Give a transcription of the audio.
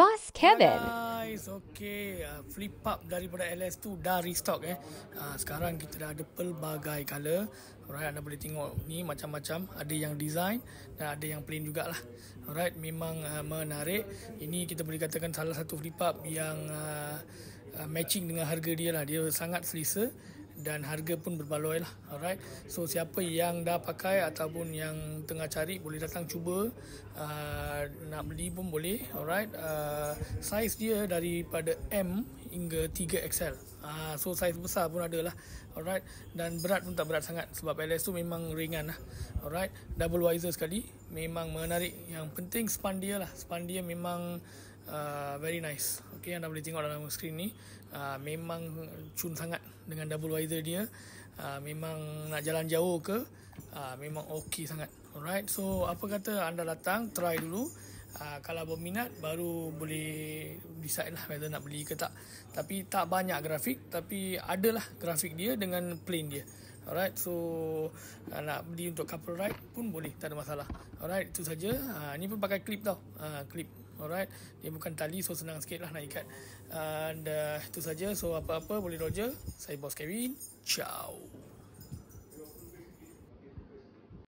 boss Kevin. Guys, okay. Uh, flip up daripada LS tu dah restock eh. Uh, sekarang kita dah ada pelbagai colour. Alright, anda boleh tengok ni macam-macam. Ada yang design dan ada yang plain jugalah. Alright, memang uh, menarik. Ini kita boleh katakan salah satu flip up yang uh, uh, matching dengan harga dia lah. Dia sangat selesa dan harga pun berbaloi lah alright so siapa yang dah pakai ataupun yang tengah cari boleh datang cuba uh, nak beli pun boleh alright uh, size dia daripada M hingga 3XL uh, ah, so size besar pun ada lah alright dan berat pun tak berat sangat sebab LS tu memang ringan lah alright double wiser sekali memang menarik yang penting span dia lah span dia memang Ah, very nice. Okay, anda boleh tengok dalam skrin ni. Uh, memang cun sangat dengan double wider dia. Uh, memang nak jalan jauh ke? Uh, memang okey sangat. Alright, so apa kata anda datang, try dulu. Uh, kalau berminat, baru boleh decide lah whether nak beli ke tak. Tapi tak banyak grafik, tapi adalah grafik dia dengan plain dia. Alright, so nak beli untuk couple ride pun boleh, tak ada masalah. Alright, itu saja. Uh, ni pun pakai clip tau. clip. Alright Dia bukan tali So senang sikit lah nak ikat And uh, Itu saja So apa-apa boleh roger Saya Boss Kevin Ciao